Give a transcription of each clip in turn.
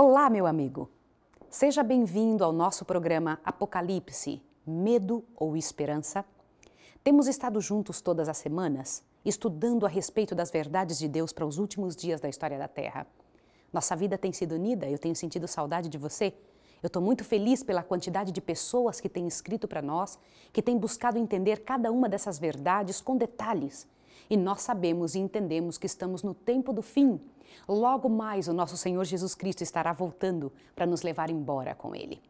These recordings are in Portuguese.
Olá, meu amigo! Seja bem-vindo ao nosso programa Apocalipse: Medo ou Esperança? Temos estado juntos todas as semanas, estudando a respeito das verdades de Deus para os últimos dias da história da Terra. Nossa vida tem sido unida, eu tenho sentido saudade de você. Eu estou muito feliz pela quantidade de pessoas que têm escrito para nós, que têm buscado entender cada uma dessas verdades com detalhes. E nós sabemos e entendemos que estamos no tempo do fim Logo mais o nosso Senhor Jesus Cristo estará voltando para nos levar embora com ele.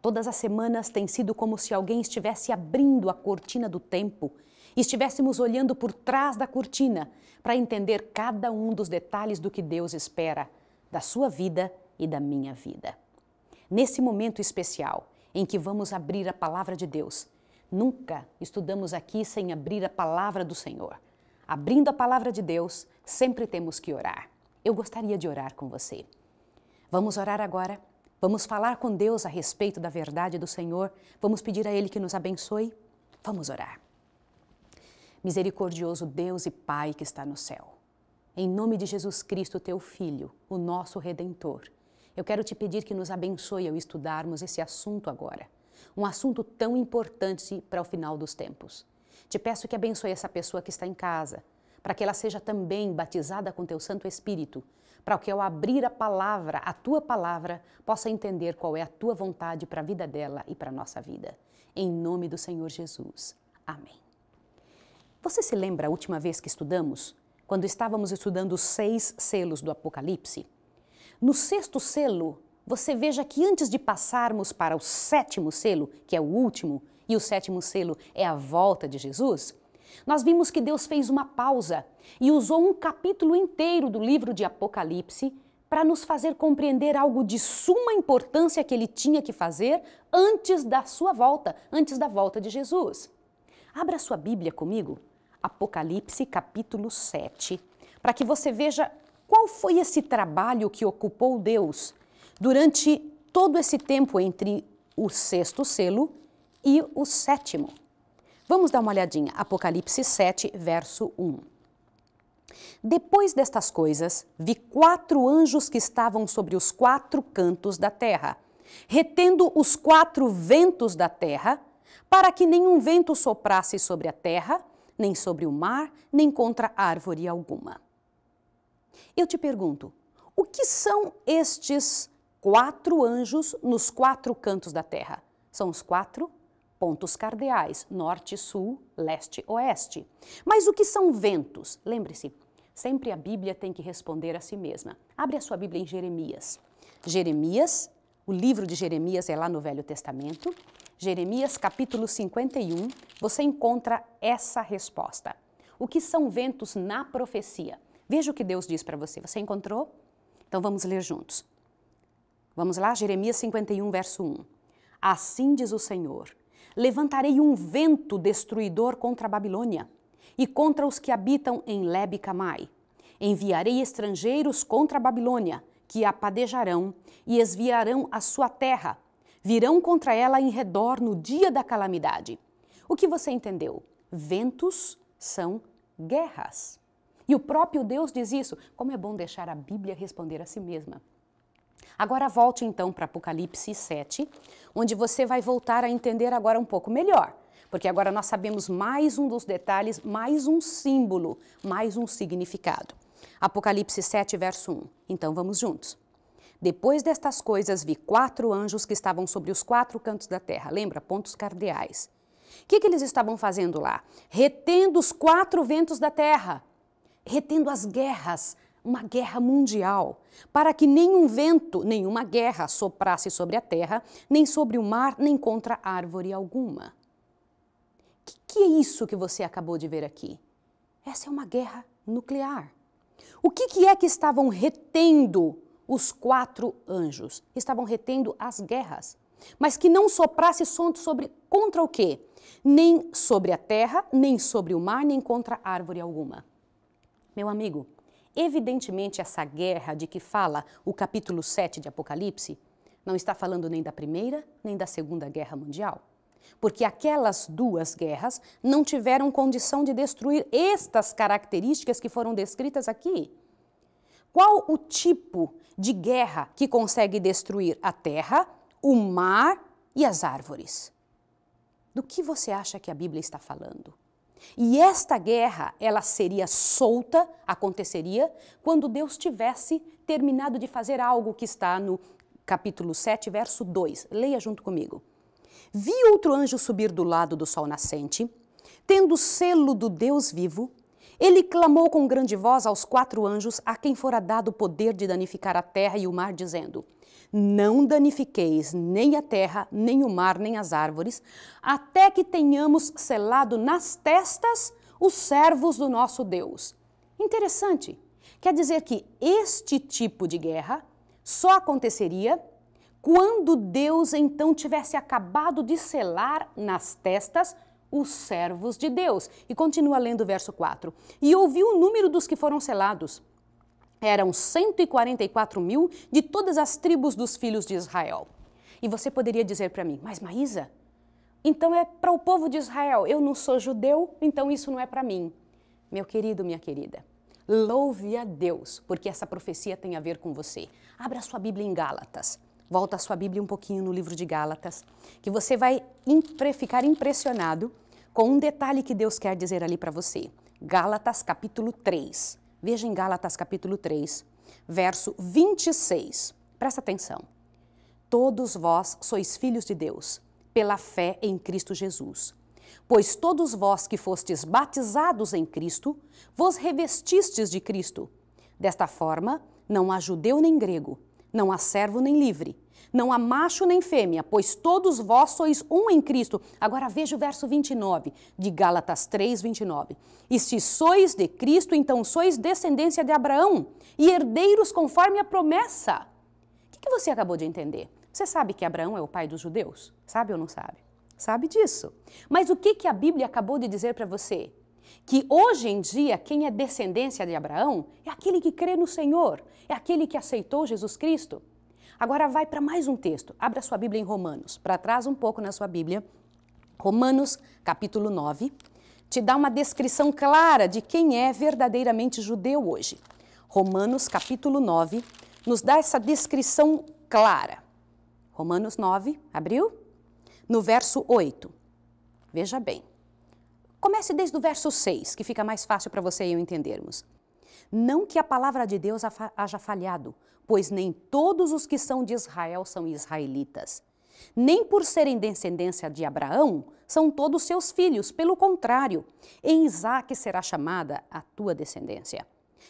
Todas as semanas tem sido como se alguém estivesse abrindo a cortina do tempo e estivéssemos olhando por trás da cortina para entender cada um dos detalhes do que Deus espera da sua vida e da minha vida. Nesse momento especial em que vamos abrir a palavra de Deus, nunca estudamos aqui sem abrir a palavra do Senhor. Abrindo a palavra de Deus, sempre temos que orar eu gostaria de orar com você. Vamos orar agora. Vamos falar com Deus a respeito da verdade do Senhor. Vamos pedir a Ele que nos abençoe. Vamos orar. Misericordioso Deus e Pai que está no céu, em nome de Jesus Cristo, teu Filho, o nosso Redentor, eu quero te pedir que nos abençoe ao estudarmos esse assunto agora, um assunto tão importante para o final dos tempos. Te peço que abençoe essa pessoa que está em casa, para que ela seja também batizada com teu Santo Espírito, para que ao abrir a palavra, a tua palavra, possa entender qual é a tua vontade para a vida dela e para a nossa vida. Em nome do Senhor Jesus. Amém. Você se lembra a última vez que estudamos? Quando estávamos estudando os seis selos do Apocalipse? No sexto selo, você veja que antes de passarmos para o sétimo selo, que é o último, e o sétimo selo é a volta de Jesus, nós vimos que Deus fez uma pausa e usou um capítulo inteiro do livro de Apocalipse para nos fazer compreender algo de suma importância que ele tinha que fazer antes da sua volta, antes da volta de Jesus. Abra sua Bíblia comigo, Apocalipse capítulo 7, para que você veja qual foi esse trabalho que ocupou Deus durante todo esse tempo entre o sexto selo e o sétimo. Vamos dar uma olhadinha. Apocalipse 7, verso 1. Depois destas coisas, vi quatro anjos que estavam sobre os quatro cantos da terra, retendo os quatro ventos da terra, para que nenhum vento soprasse sobre a terra, nem sobre o mar, nem contra árvore alguma. Eu te pergunto, o que são estes quatro anjos nos quatro cantos da terra? São os quatro pontos cardeais: norte, sul, leste, oeste. Mas o que são ventos? Lembre-se, sempre a Bíblia tem que responder a si mesma. Abre a sua Bíblia em Jeremias. Jeremias, o livro de Jeremias é lá no Velho Testamento. Jeremias capítulo 51, você encontra essa resposta. O que são ventos na profecia? Veja o que Deus diz para você. Você encontrou? Então vamos ler juntos. Vamos lá, Jeremias 51, verso 1. Assim diz o Senhor: levantarei um vento destruidor contra a Babilônia e contra os que habitam em Lebe Camai. Enviarei estrangeiros contra a Babilônia, que a padejarão e esviarão a sua terra. Virão contra ela em redor no dia da calamidade. O que você entendeu? Ventos são guerras. E o próprio Deus diz isso. Como é bom deixar a Bíblia responder a si mesma. Agora volte então para Apocalipse 7, onde você vai voltar a entender agora um pouco melhor, porque agora nós sabemos mais um dos detalhes, mais um símbolo, mais um significado. Apocalipse 7, verso 1. Então vamos juntos. Depois destas coisas, vi quatro anjos que estavam sobre os quatro cantos da terra. Lembra? Pontos cardeais. O que, que eles estavam fazendo lá? Retendo os quatro ventos da terra, retendo as guerras, uma guerra mundial, para que nenhum vento, nenhuma guerra soprasse sobre a terra, nem sobre o mar, nem contra árvore alguma. O que, que, é isso que você acabou de ver aqui? Essa é uma guerra nuclear. O que, que é que estavam retendo os quatro anjos? Estavam retendo as guerras mas que não soprasse som sobre contra o quê? Nem sobre a terra, nem sobre o mar, nem contra árvore alguma. Meu amigo, Evidentemente, essa guerra de que fala o capítulo 7 de Apocalipse não está falando nem da Primeira nem da Segunda Guerra Mundial. Porque aquelas duas guerras não tiveram condição de destruir estas características que foram descritas aqui. Qual o tipo de guerra que consegue destruir a terra, o mar e as árvores? Do que você acha que a Bíblia está falando? E esta guerra, ela seria solta, aconteceria, quando Deus tivesse terminado de fazer algo que está no capítulo 7, verso 2. Leia junto comigo. Vi outro anjo subir do lado do sol nascente, tendo o selo do Deus vivo, ele clamou com grande voz aos quatro anjos, a quem fora dado o poder de danificar a terra e o mar, dizendo: não danifiqueis nem a terra, nem o mar, nem as árvores, até que tenhamos selado nas testas os servos do nosso Deus. Interessante. Quer dizer que este tipo de guerra só aconteceria quando Deus então tivesse acabado de selar nas testas os servos de Deus. E continua lendo o verso 4. E ouviu o número dos que foram selados eram 144 mil de todas as tribos dos filhos de Israel. E você poderia dizer para mim, mas Maísa, então é para o povo de Israel, eu não sou judeu, então isso não é para mim. Meu querido, minha querida, louve a Deus, porque essa profecia tem a ver com você. Abra sua Bíblia em Gálatas. Volta a sua Bíblia um pouquinho no livro de Gálatas, que você vai impre ficar impressionado com um detalhe que Deus quer dizer ali para você. Gálatas capítulo 3. Veja em Gálatas capítulo 3, verso 26. Presta atenção. Todos vós sois filhos de Deus, pela fé em Cristo Jesus. Pois todos vós que fostes batizados em Cristo, vos revestistes de Cristo. Desta forma, não há judeu nem grego, não há servo nem livre, não há macho nem fêmea, pois todos vós sois um em Cristo. Agora veja o verso 29 de Gálatas 3, 29. E se sois de Cristo, então sois descendência de Abraão e herdeiros conforme a promessa. O que você acabou de entender? Você sabe que Abraão é o pai dos judeus? Sabe ou não sabe? Sabe disso. Mas o que, que a Bíblia acabou de dizer para você? que hoje em dia quem é descendência de Abraão é aquele que crê no Senhor, é aquele que aceitou Jesus Cristo. Agora vai para mais um texto. Abra sua Bíblia em Romanos, para trás um pouco na sua Bíblia. Romanos, capítulo 9, te dá uma descrição clara de quem é verdadeiramente judeu hoje. Romanos, capítulo 9, nos dá essa descrição clara. Romanos 9, abriu? No verso 8. Veja bem. Comece desde o verso 6, que fica mais fácil para você e eu entendermos. Não que a palavra de Deus haja falhado, pois nem todos os que são de Israel são israelitas. Nem por serem descendência de Abraão são todos seus filhos, pelo contrário, em Isaque será chamada a tua descendência.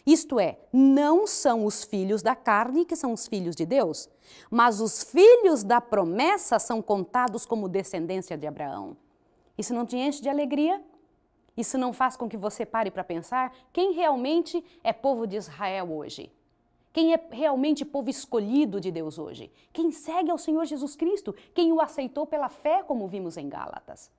Isto é, não são os filhos da carne que são os filhos de Deus, mas os filhos da promessa são contados como descendência de Abraão. Isso não te enche de alegria? Isso não faz com que você pare para pensar quem realmente é povo de Israel hoje? Quem é realmente povo escolhido de Deus hoje? Quem segue ao Senhor Jesus Cristo? Quem o aceitou pela fé, como vimos em Gálatas?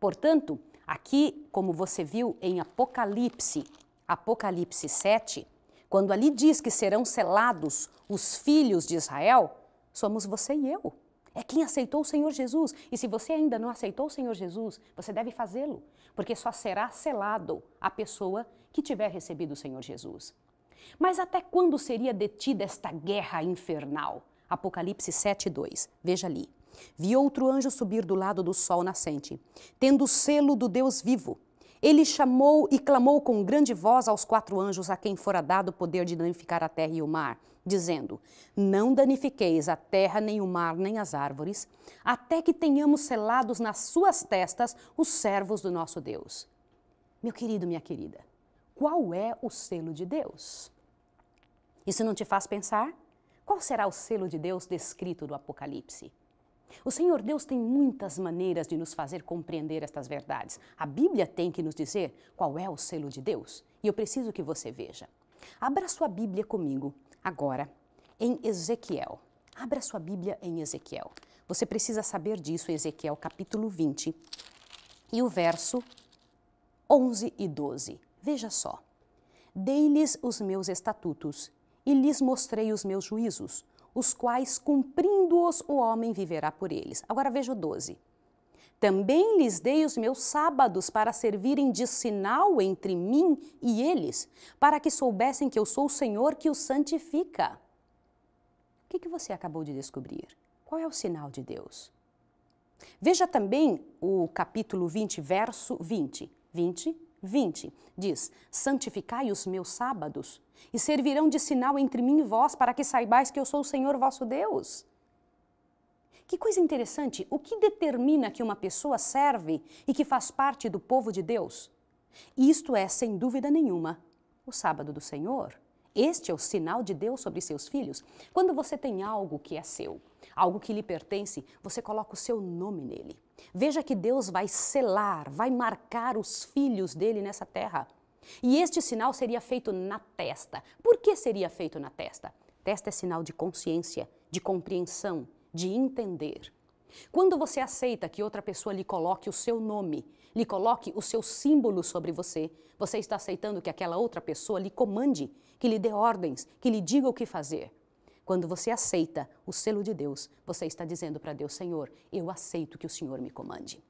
Portanto, aqui, como você viu em Apocalipse, Apocalipse 7, quando ali diz que serão selados os filhos de Israel, somos você e eu. É quem aceitou o Senhor Jesus. E se você ainda não aceitou o Senhor Jesus, você deve fazê-lo, porque só será selado a pessoa que tiver recebido o Senhor Jesus. Mas até quando seria detida esta guerra infernal? Apocalipse 7, 2. Veja ali. Vi outro anjo subir do lado do sol nascente, tendo o selo do Deus vivo. Ele chamou e clamou com grande voz aos quatro anjos a quem fora dado o poder de danificar a terra e o mar, dizendo: Não danifiqueis a terra, nem o mar, nem as árvores, até que tenhamos selados nas suas testas os servos do nosso Deus. Meu querido, minha querida, qual é o selo de Deus? Isso não te faz pensar? Qual será o selo de Deus descrito no Apocalipse? O Senhor Deus tem muitas maneiras de nos fazer compreender estas verdades. A Bíblia tem que nos dizer qual é o selo de Deus, e eu preciso que você veja. Abra sua Bíblia comigo agora em Ezequiel. Abra sua Bíblia em Ezequiel. Você precisa saber disso, Ezequiel capítulo 20 e o verso 11 e 12. Veja só. Dei-lhes os meus estatutos e lhes mostrei os meus juízos, os quais, cumprindo-os, o homem viverá por eles. Agora veja o 12. Também lhes dei os meus sábados para servirem de sinal entre mim e eles, para que soubessem que eu sou o Senhor que os santifica. O que, que você acabou de descobrir? Qual é o sinal de Deus? Veja também o capítulo 20, verso 20. 20, 20 diz: Santificai os meus sábados, e servirão de sinal entre mim e vós, para que saibais que eu sou o Senhor vosso Deus. Que coisa interessante! O que determina que uma pessoa serve e que faz parte do povo de Deus? Isto é, sem dúvida nenhuma, o sábado do Senhor. Este é o sinal de Deus sobre seus filhos. Quando você tem algo que é seu, algo que lhe pertence, você coloca o seu nome nele. Veja que Deus vai selar, vai marcar os filhos dele nessa terra. E este sinal seria feito na testa. Por que seria feito na testa? Testa é sinal de consciência, de compreensão, de entender. Quando você aceita que outra pessoa lhe coloque o seu nome, lhe coloque o seu símbolo sobre você, você está aceitando que aquela outra pessoa lhe comande, que lhe dê ordens, que lhe diga o que fazer. Quando você aceita o selo de Deus, você está dizendo para Deus: Senhor, eu aceito que o Senhor me comande.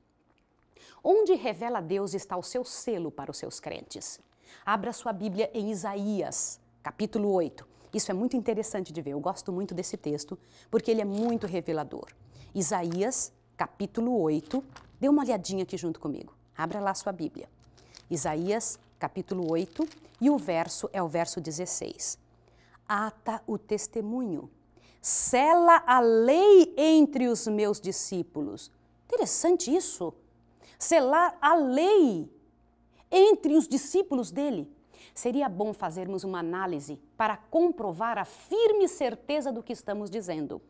Onde revela Deus está o seu selo para os seus crentes? Abra sua Bíblia em Isaías, capítulo 8. Isso é muito interessante de ver, eu gosto muito desse texto, porque ele é muito revelador. Isaías, capítulo 8, dê uma olhadinha aqui junto comigo. Abra lá sua Bíblia. Isaías, capítulo 8, e o verso é o verso 16 ata o testemunho, sela a lei entre os meus discípulos. Interessante isso. Selar a lei entre os discípulos dele. Seria bom fazermos uma análise para comprovar a firme certeza do que estamos dizendo.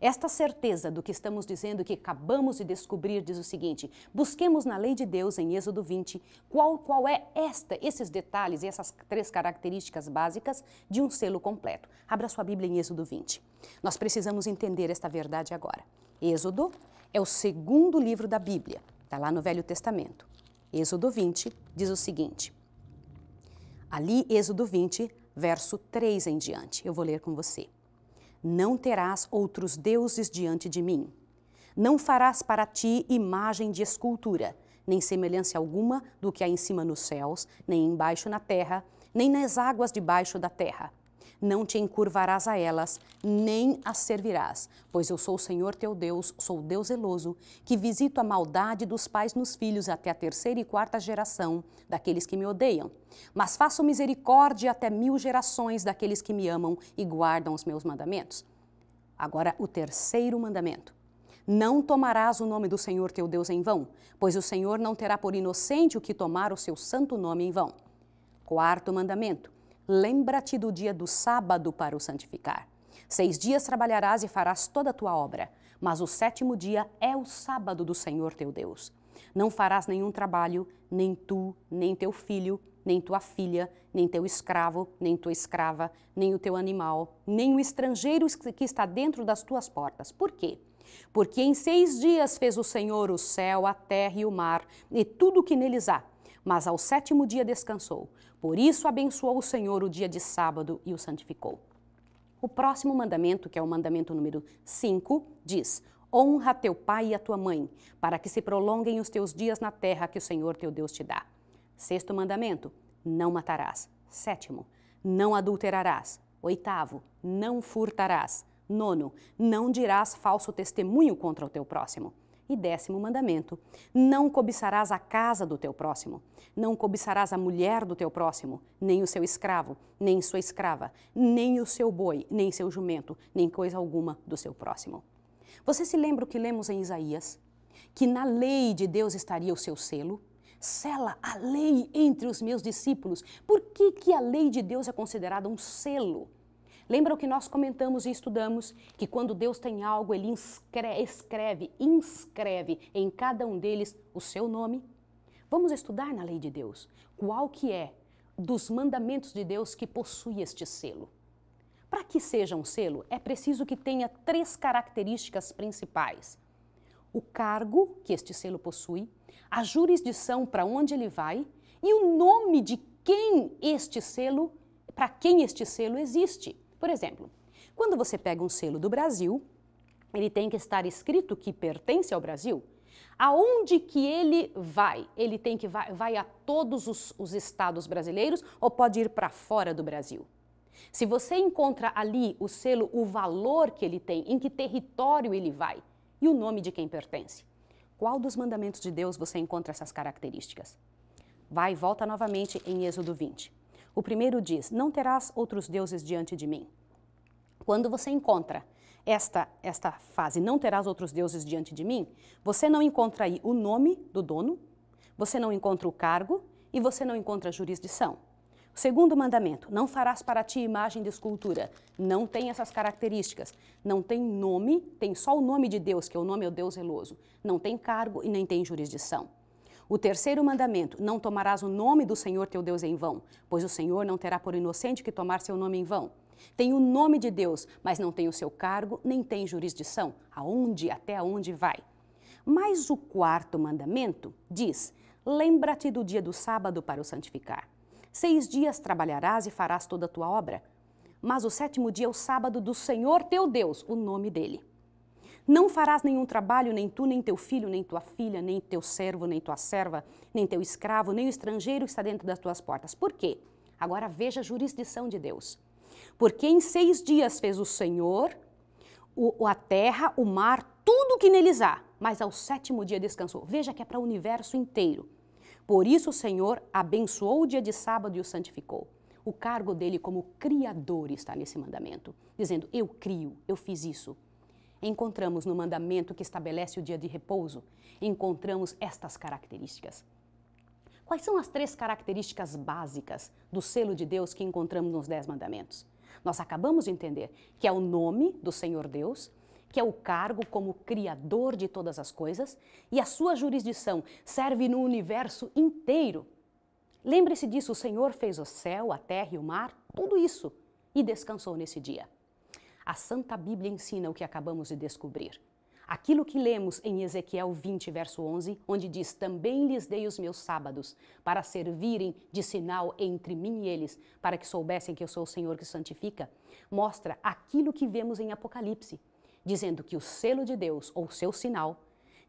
Esta certeza do que estamos dizendo que acabamos de descobrir diz o seguinte: busquemos na lei de Deus, em Êxodo 20, qual, qual é esta, esses detalhes e essas três características básicas de um selo completo. Abra sua Bíblia em Êxodo 20. Nós precisamos entender esta verdade agora. Êxodo é o segundo livro da Bíblia, está lá no Velho Testamento. Êxodo 20 diz o seguinte. Ali, Êxodo 20, verso 3 em diante. Eu vou ler com você. Não terás outros deuses diante de mim. Não farás para ti imagem de escultura, nem semelhança alguma do que há em cima nos céus, nem embaixo na terra, nem nas águas debaixo da terra não te encurvarás a elas, nem as servirás, pois eu sou o Senhor teu Deus, sou o Deus zeloso, que visito a maldade dos pais nos filhos até a terceira e quarta geração daqueles que me odeiam. Mas faço misericórdia até mil gerações daqueles que me amam e guardam os meus mandamentos. Agora, o terceiro mandamento. Não tomarás o nome do Senhor teu Deus em vão, pois o Senhor não terá por inocente o que tomar o seu santo nome em vão. Quarto mandamento: Lembra-te do dia do sábado para o santificar. Seis dias trabalharás e farás toda a tua obra, mas o sétimo dia é o sábado do Senhor teu Deus. Não farás nenhum trabalho, nem tu, nem teu filho, nem tua filha, nem teu escravo, nem tua escrava, nem o teu animal, nem o estrangeiro que está dentro das tuas portas. Por quê? Porque em seis dias fez o Senhor o céu, a terra e o mar, e tudo o que neles há. Mas ao sétimo dia descansou. Por isso abençoou o Senhor o dia de sábado e o santificou. O próximo mandamento, que é o mandamento número 5, diz: Honra teu pai e a tua mãe, para que se prolonguem os teus dias na terra que o Senhor teu Deus te dá. Sexto mandamento: Não matarás. Sétimo: Não adulterarás. Oitavo: Não furtarás. Nono: Não dirás falso testemunho contra o teu próximo e décimo mandamento: Não cobiçarás a casa do teu próximo, não cobiçarás a mulher do teu próximo, nem o seu escravo, nem sua escrava, nem o seu boi, nem seu jumento, nem coisa alguma do seu próximo. Você se lembra o que lemos em Isaías? Que na lei de Deus estaria o seu selo? Sela a lei entre os meus discípulos. Por que, que a lei de Deus é considerada um selo? Lembra o que nós comentamos e estudamos? Que quando Deus tem algo, Ele inscreve, escreve, inscreve em cada um deles o seu nome. Vamos estudar na lei de Deus qual que é dos mandamentos de Deus que possui este selo. Para que seja um selo, é preciso que tenha três características principais: o cargo que este selo possui, a jurisdição para onde ele vai e o nome de quem este selo, para quem este selo existe. Por exemplo, quando você pega um selo do Brasil, ele tem que estar escrito que pertence ao Brasil. Aonde que ele vai? Ele tem que vai, vai a todos os, os estados brasileiros ou pode ir para fora do Brasil? Se você encontra ali o selo, o valor que ele tem, em que território ele vai e o nome de quem pertence. Qual dos mandamentos de Deus você encontra essas características? Vai e volta novamente em Êxodo 20. O primeiro diz: Não terás outros deuses diante de mim. Quando você encontra esta, esta fase, não terás outros deuses diante de mim, você não encontra aí o nome do dono, você não encontra o cargo e você não encontra a jurisdição. O segundo mandamento, não farás para ti imagem de escultura. Não tem essas características. Não tem nome, tem só o nome de Deus, que é o nome é o Deus zeloso. Não tem cargo e nem tem jurisdição. O terceiro mandamento: não tomarás o nome do Senhor teu Deus em vão, pois o Senhor não terá por inocente que tomar seu nome em vão. Tem o nome de Deus, mas não tem o seu cargo, nem tem jurisdição. Aonde, até onde vai? Mas o quarto mandamento diz: Lembra-te do dia do sábado para o santificar. Seis dias trabalharás e farás toda a tua obra. Mas o sétimo dia é o sábado do Senhor teu Deus, o nome dele. Não farás nenhum trabalho, nem tu, nem teu filho, nem tua filha, nem teu servo, nem tua serva, nem teu escravo, nem o estrangeiro que está dentro das tuas portas. Por quê? Agora veja a jurisdição de Deus. Porque em seis dias fez o Senhor o, a terra, o mar, tudo o que neles há, mas ao sétimo dia descansou. Veja que é para o universo inteiro. Por isso o Senhor abençoou o dia de sábado e o santificou. O cargo dele como criador está nesse mandamento, dizendo: Eu crio, eu fiz isso, encontramos no mandamento que estabelece o dia de repouso, encontramos estas características. Quais são as três características básicas do selo de Deus que encontramos nos Dez Mandamentos? Nós acabamos de entender que é o nome do Senhor Deus, que é o cargo como Criador de todas as coisas, e a sua jurisdição serve no universo inteiro. Lembre-se disso: o Senhor fez o céu, a terra e o mar, tudo isso, e descansou nesse dia. A Santa Bíblia ensina o que acabamos de descobrir. Aquilo que lemos em Ezequiel 20, verso 11, onde diz: Também lhes dei os meus sábados, para servirem de sinal entre mim e eles, para que soubessem que eu sou o Senhor que santifica, mostra aquilo que vemos em Apocalipse, dizendo que o selo de Deus, ou seu sinal,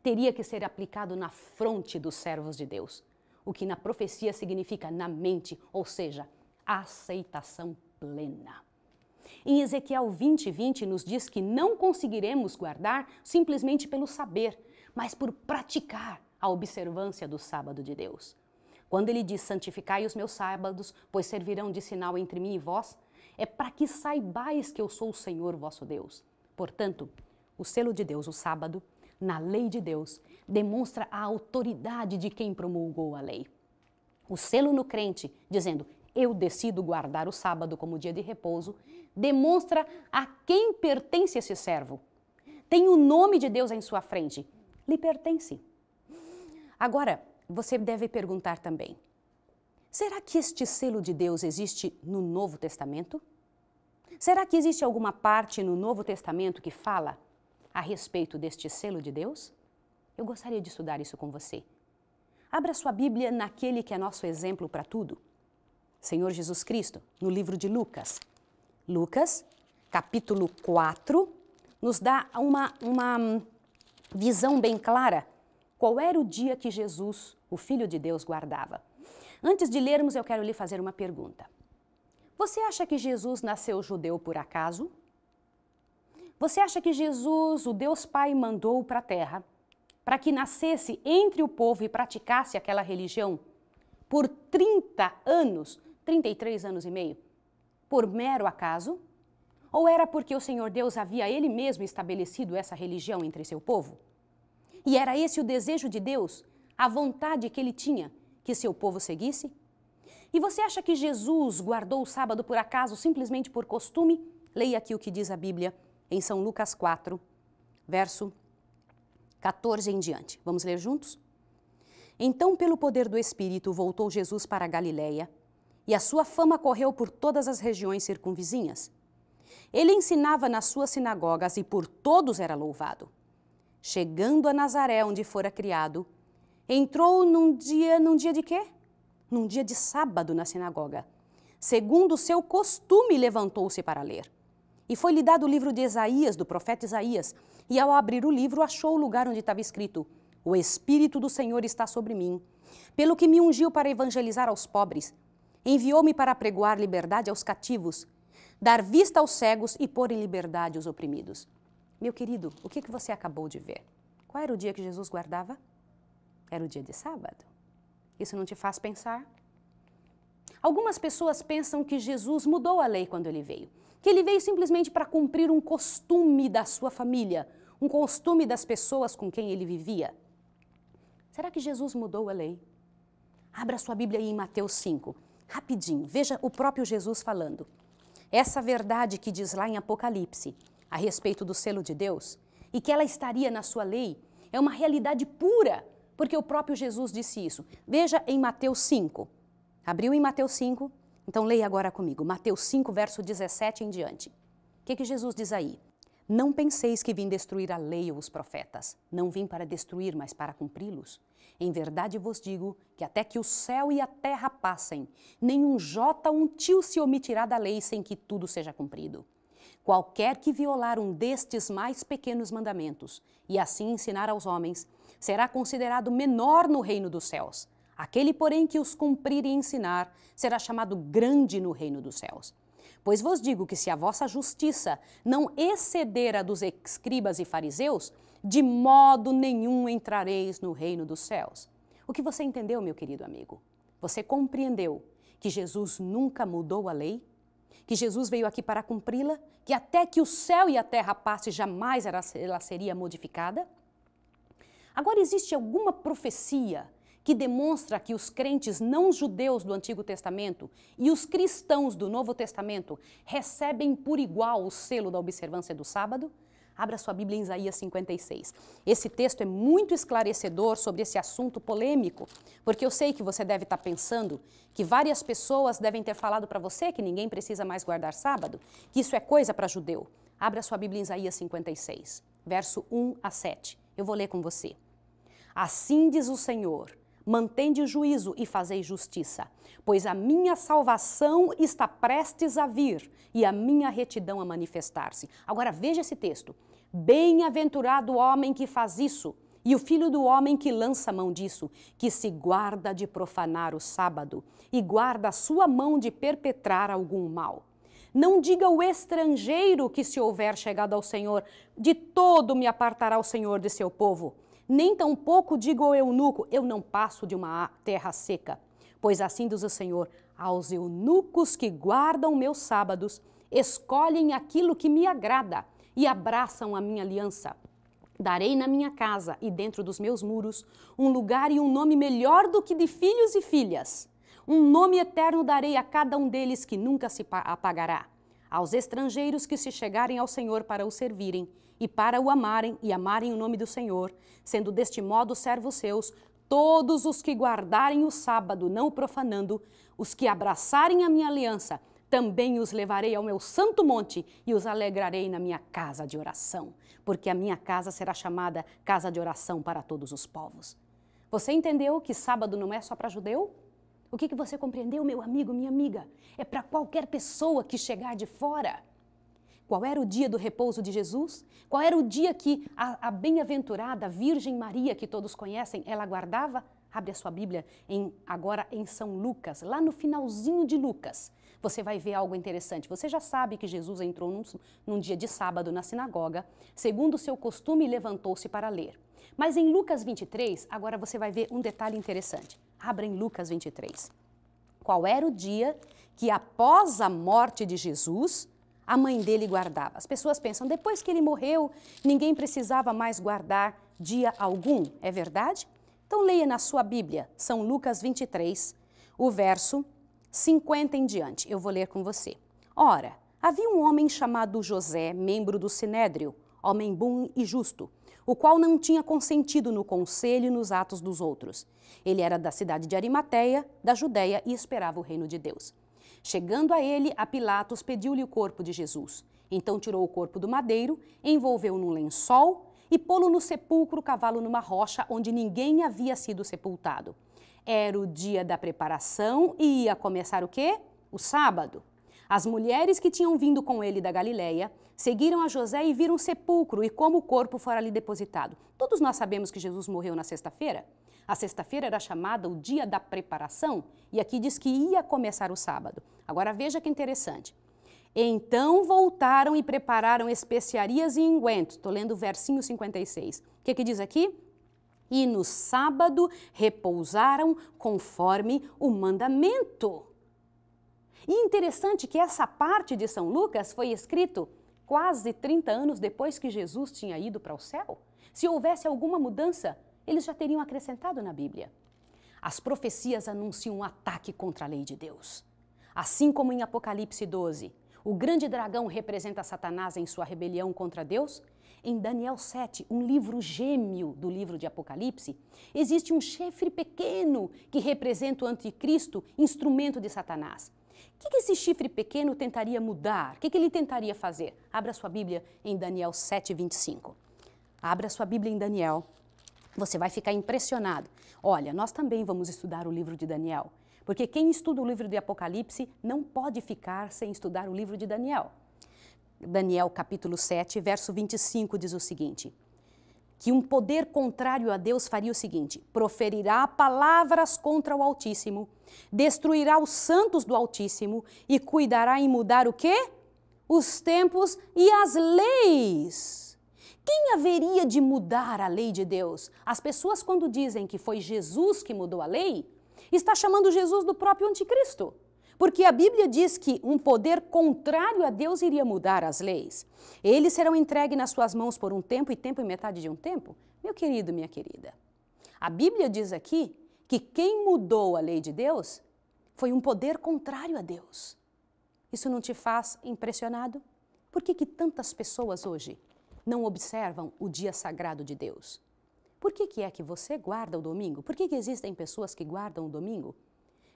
teria que ser aplicado na fronte dos servos de Deus, o que na profecia significa na mente, ou seja, aceitação plena. Em Ezequiel 20, 20, nos diz que não conseguiremos guardar simplesmente pelo saber, mas por praticar a observância do sábado de Deus. Quando ele diz: Santificai os meus sábados, pois servirão de sinal entre mim e vós, é para que saibais que eu sou o Senhor vosso Deus. Portanto, o selo de Deus, o sábado, na lei de Deus, demonstra a autoridade de quem promulgou a lei. O selo no crente, dizendo: Eu decido guardar o sábado como dia de repouso, demonstra a quem pertence esse servo. Tem o nome de Deus em sua frente, lhe pertence. Agora, você deve perguntar também: será que este selo de Deus existe no Novo Testamento? Será que existe alguma parte no Novo Testamento que fala a respeito deste selo de Deus? Eu gostaria de estudar isso com você. Abra sua Bíblia naquele que é nosso exemplo para tudo. Senhor Jesus Cristo, no livro de Lucas, Lucas, capítulo 4, nos dá uma, uma visão bem clara qual era o dia que Jesus, o Filho de Deus, guardava. Antes de lermos, eu quero lhe fazer uma pergunta. Você acha que Jesus nasceu judeu por acaso? Você acha que Jesus, o Deus Pai, mandou para a terra para que nascesse entre o povo e praticasse aquela religião por 30 anos, 33 anos e meio? por mero acaso? Ou era porque o Senhor Deus havia ele mesmo estabelecido essa religião entre seu povo? E era esse o desejo de Deus, a vontade que ele tinha que seu povo seguisse? E você acha que Jesus guardou o sábado por acaso, simplesmente por costume? Leia aqui o que diz a Bíblia em São Lucas 4, verso 14 em diante. Vamos ler juntos? Então, pelo poder do Espírito, voltou Jesus para a Galiléia e a sua fama correu por todas as regiões circunvizinhas. Ele ensinava nas suas sinagogas e por todos era louvado. Chegando a Nazaré, onde fora criado, entrou num dia, num dia de quê? Num dia de sábado na sinagoga. Segundo o seu costume, levantou-se para ler. E foi-lhe dado o livro de Isaías, do profeta Isaías, e ao abrir o livro, achou o lugar onde estava escrito: O Espírito do Senhor está sobre mim, pelo que me ungiu para evangelizar aos pobres Enviou-me para pregoar liberdade aos cativos, dar vista aos cegos e pôr em liberdade os oprimidos. Meu querido, o que, que você acabou de ver? Qual era o dia que Jesus guardava? Era o dia de sábado. Isso não te faz pensar? Algumas pessoas pensam que Jesus mudou a lei quando ele veio, que ele veio simplesmente para cumprir um costume da sua família, um costume das pessoas com quem ele vivia. Será que Jesus mudou a lei? Abra sua Bíblia aí em Mateus 5 rapidinho. Veja o próprio Jesus falando. Essa verdade que diz lá em Apocalipse a respeito do selo de Deus e que ela estaria na sua lei é uma realidade pura, porque o próprio Jesus disse isso. Veja em Mateus 5. Abriu em Mateus 5, então leia agora comigo. Mateus 5, verso 17 em diante. O que, que Jesus diz aí? Não penseis que vim destruir a lei ou os profetas. Não vim para destruir, mas para cumpri-los. Em verdade vos digo que até que o céu e a terra passem, nenhum jota um tio se omitirá da lei sem que tudo seja cumprido. Qualquer que violar um destes mais pequenos mandamentos e assim ensinar aos homens, será considerado menor no reino dos céus. Aquele, porém, que os cumprir e ensinar, será chamado grande no reino dos céus. Pois vos digo que se a vossa justiça não exceder a dos escribas e fariseus, de modo nenhum entrareis no reino dos céus. O que você entendeu, meu querido amigo? Você compreendeu que Jesus nunca mudou a lei? Que Jesus veio aqui para cumpri-la? Que até que o céu e a terra passem, jamais ela seria modificada? Agora, existe alguma profecia que demonstra que os crentes não judeus do Antigo Testamento e os cristãos do Novo Testamento recebem por igual o selo da observância do sábado? Abra sua Bíblia em Isaías 56. Esse texto é muito esclarecedor sobre esse assunto polêmico, porque eu sei que você deve estar pensando que várias pessoas devem ter falado para você que ninguém precisa mais guardar sábado, que isso é coisa para judeu. Abra sua Bíblia em Isaías 56, verso 1 a 7. Eu vou ler com você. Assim diz o Senhor: mantende juízo e fazei justiça, pois a minha salvação está prestes a vir e a minha retidão a manifestar-se. Agora veja esse texto. Bem-aventurado o homem que faz isso, e o filho do homem que lança mão disso, que se guarda de profanar o sábado e guarda a sua mão de perpetrar algum mal. Não diga o estrangeiro que se houver chegado ao Senhor, de todo me apartará o Senhor de seu povo nem tampouco digo ao eunuco, eu não passo de uma terra seca. Pois assim diz o Senhor, aos eunucos que guardam meus sábados, escolhem aquilo que me agrada e abraçam a minha aliança. Darei na minha casa e dentro dos meus muros um lugar e um nome melhor do que de filhos e filhas. Um nome eterno darei a cada um deles que nunca se apagará. Aos estrangeiros que se chegarem ao Senhor para o servirem, e para o amarem e amarem o nome do Senhor, sendo deste modo servos seus, todos os que guardarem o sábado, não o profanando, os que abraçarem a minha aliança, também os levarei ao meu santo monte e os alegrarei na minha casa de oração, porque a minha casa será chamada casa de oração para todos os povos. Você entendeu que sábado não é só para judeu? O que, que você compreendeu, meu amigo, minha amiga? É para qualquer pessoa que chegar de fora. Qual era o dia do repouso de Jesus? Qual era o dia que a, a bem-aventurada Virgem Maria, que todos conhecem, ela guardava? Abre a sua Bíblia em, agora em São Lucas, lá no finalzinho de Lucas. Você vai ver algo interessante. Você já sabe que Jesus entrou num, num dia de sábado na sinagoga, segundo o seu costume, levantou-se para ler. Mas em Lucas 23, agora você vai ver um detalhe interessante. Abra em Lucas 23. Qual era o dia que, após a morte de Jesus, a mãe dele guardava. As pessoas pensam, depois que ele morreu, ninguém precisava mais guardar dia algum. É verdade? Então leia na sua Bíblia, São Lucas 23, o verso 50 em diante. Eu vou ler com você. Ora, havia um homem chamado José, membro do Sinédrio, homem bom e justo, o qual não tinha consentido no conselho e nos atos dos outros. Ele era da cidade de Arimateia, da Judéia e esperava o reino de Deus. Chegando a ele, a Pilatos pediu-lhe o corpo de Jesus. Então tirou o corpo do madeiro, envolveu-o num lençol e pô-lo no sepulcro, cavalo numa rocha onde ninguém havia sido sepultado. Era o dia da preparação e ia começar o quê? O sábado. As mulheres que tinham vindo com ele da Galileia seguiram a José e viram o sepulcro e como o corpo fora ali depositado. Todos nós sabemos que Jesus morreu na sexta-feira. A sexta-feira era chamada o dia da preparação e aqui diz que ia começar o sábado. Agora veja que interessante. Então voltaram e prepararam especiarias e ingüentos. Estou lendo o versinho 56. O que, que diz aqui? E no sábado repousaram conforme o mandamento. E interessante que essa parte de São Lucas foi escrito quase 30 anos depois que Jesus tinha ido para o céu. Se houvesse alguma mudança, eles já teriam acrescentado na Bíblia. As profecias anunciam um ataque contra a lei de Deus. Assim como em Apocalipse 12, o grande dragão representa Satanás em sua rebelião contra Deus, em Daniel 7, um livro gêmeo do livro de Apocalipse, existe um chifre pequeno que representa o anticristo, instrumento de Satanás. O que, esse chifre pequeno tentaria mudar? O que, que ele tentaria fazer? Abra sua Bíblia em Daniel 7, 25. Abra sua Bíblia em Daniel você vai ficar impressionado. Olha, nós também vamos estudar o livro de Daniel, porque quem estuda o livro de Apocalipse não pode ficar sem estudar o livro de Daniel. Daniel capítulo 7, verso 25 diz o seguinte: que um poder contrário a Deus faria o seguinte: proferirá palavras contra o Altíssimo, destruirá os santos do Altíssimo e cuidará em mudar o quê? Os tempos e as leis quem haveria de mudar a lei de Deus? As pessoas, quando dizem que foi Jesus que mudou a lei, está chamando Jesus do próprio anticristo. Porque a Bíblia diz que um poder contrário a Deus iria mudar as leis. Eles serão entregues nas suas mãos por um tempo e tempo e metade de um tempo? Meu querido, minha querida, a Bíblia diz aqui que quem mudou a lei de Deus foi um poder contrário a Deus. Isso não te faz impressionado? Por que, que tantas pessoas hoje não observam o dia sagrado de Deus? Por que, que é que você guarda o domingo? Por que, que existem pessoas que guardam o domingo?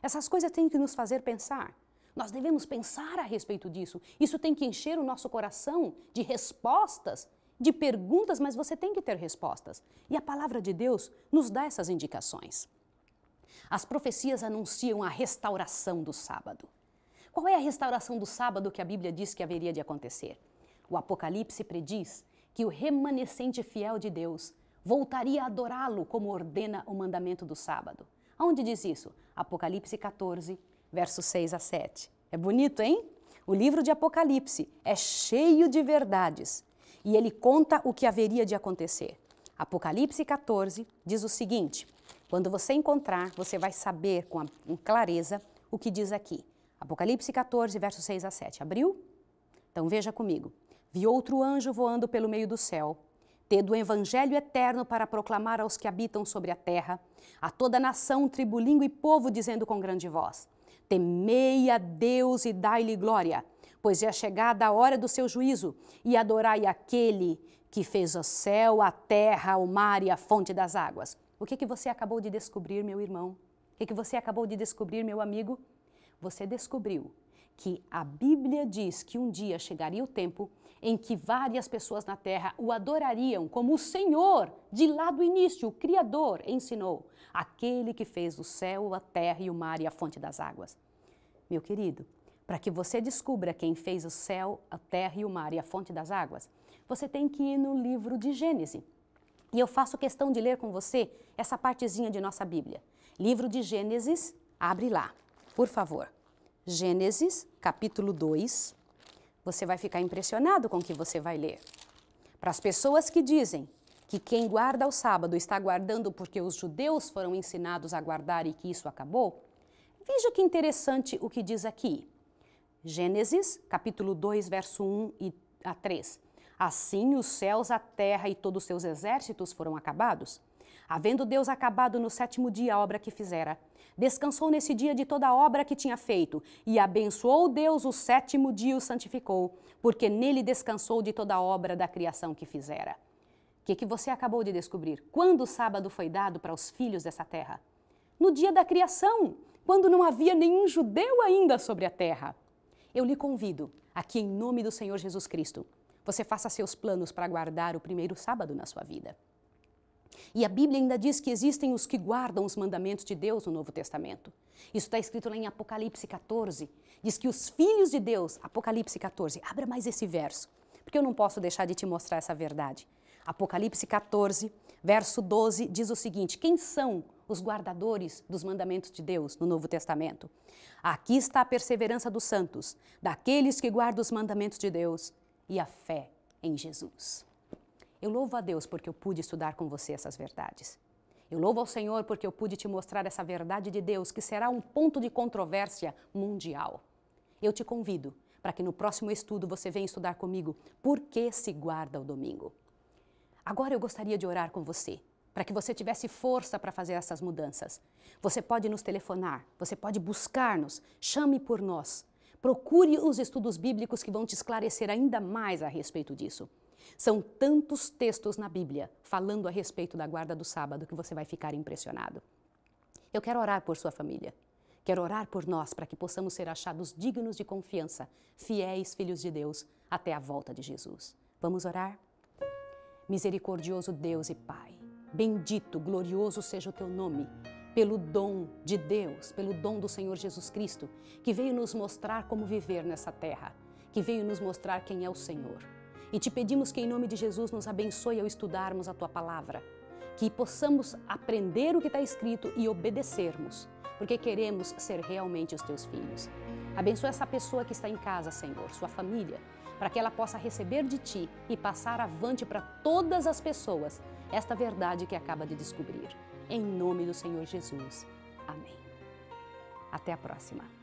Essas coisas têm que nos fazer pensar. Nós devemos pensar a respeito disso. Isso tem que encher o nosso coração de respostas, de perguntas, mas você tem que ter respostas. E a palavra de Deus nos dá essas indicações. As profecias anunciam a restauração do sábado. Qual é a restauração do sábado que a Bíblia diz que haveria de acontecer? O Apocalipse prediz que o remanescente fiel de Deus voltaria a adorá-lo como ordena o mandamento do sábado. Onde diz isso? Apocalipse 14, versos 6 a 7. É bonito, hein? O livro de Apocalipse é cheio de verdades e ele conta o que haveria de acontecer. Apocalipse 14 diz o seguinte: quando você encontrar, você vai saber com, a, com clareza o que diz aqui. Apocalipse 14, versos 6 a 7. Abriu? Então veja comigo. Vi outro anjo voando pelo meio do céu, tendo o evangelho eterno para proclamar aos que habitam sobre a terra, a toda nação, tribo, língua e povo, dizendo com grande voz: Temei a Deus e dai-lhe glória, pois é chegada a hora do seu juízo, e adorai aquele que fez o céu, a terra, o mar e a fonte das águas. O que, que você acabou de descobrir, meu irmão? O que, que você acabou de descobrir, meu amigo? Você descobriu que a Bíblia diz que um dia chegaria o tempo em que várias pessoas na terra o adorariam como o Senhor, de lá do início, o Criador, ensinou, aquele que fez o céu, a terra e o mar e a fonte das águas. Meu querido, para que você descubra quem fez o céu, a terra e o mar e a fonte das águas, você tem que ir no livro de Gênesis. E eu faço questão de ler com você essa partezinha de nossa Bíblia. Livro de Gênesis, abre lá, por favor. Gênesis, capítulo 2 você vai ficar impressionado com o que você vai ler. Para as pessoas que dizem que quem guarda o sábado está guardando porque os judeus foram ensinados a guardar e que isso acabou, veja que interessante o que diz aqui. Gênesis, capítulo 2, verso 1 e a 3. Assim os céus, a terra e todos os seus exércitos foram acabados, havendo Deus acabado no sétimo dia a obra que fizera, descansou nesse dia de toda a obra que tinha feito, e abençoou Deus o sétimo dia e o santificou, porque nele descansou de toda a obra da criação que fizera. O que, que você acabou de descobrir? Quando o sábado foi dado para os filhos dessa terra? No dia da criação, quando não havia nenhum judeu ainda sobre a terra. Eu lhe convido, aqui em nome do Senhor Jesus Cristo, você faça seus planos para guardar o primeiro sábado na sua vida. E a Bíblia ainda diz que existem os que guardam os mandamentos de Deus no Novo Testamento. Isso está escrito lá em Apocalipse 14. Diz que os filhos de Deus, Apocalipse 14, abra mais esse verso, porque eu não posso deixar de te mostrar essa verdade. Apocalipse 14, verso 12, diz o seguinte: Quem são os guardadores dos mandamentos de Deus no Novo Testamento? Aqui está a perseverança dos santos, daqueles que guardam os mandamentos de Deus e a fé em Jesus. Eu louvo a Deus porque eu pude estudar com você essas verdades. Eu louvo ao Senhor porque eu pude te mostrar essa verdade de Deus que será um ponto de controvérsia mundial. Eu te convido para que no próximo estudo você venha estudar comigo por que se guarda o domingo. Agora eu gostaria de orar com você, para que você tivesse força para fazer essas mudanças. Você pode nos telefonar, você pode buscar-nos, chame por nós. Procure os estudos bíblicos que vão te esclarecer ainda mais a respeito disso. São tantos textos na Bíblia falando a respeito da guarda do sábado que você vai ficar impressionado. Eu quero orar por sua família. Quero orar por nós para que possamos ser achados dignos de confiança, fiéis filhos de Deus, até a volta de Jesus. Vamos orar? Misericordioso Deus e Pai, bendito, glorioso seja o teu nome pelo dom de Deus, pelo dom do Senhor Jesus Cristo, que veio nos mostrar como viver nessa terra, que veio nos mostrar quem é o Senhor. E te pedimos que, em nome de Jesus, nos abençoe ao estudarmos a tua palavra, que possamos aprender o que está escrito e obedecermos, porque queremos ser realmente os teus filhos. Abençoa essa pessoa que está em casa, Senhor, sua família, para que ela possa receber de ti e passar avante para todas as pessoas esta verdade que acaba de descobrir em nome do Senhor Jesus. Amém. Até a próxima.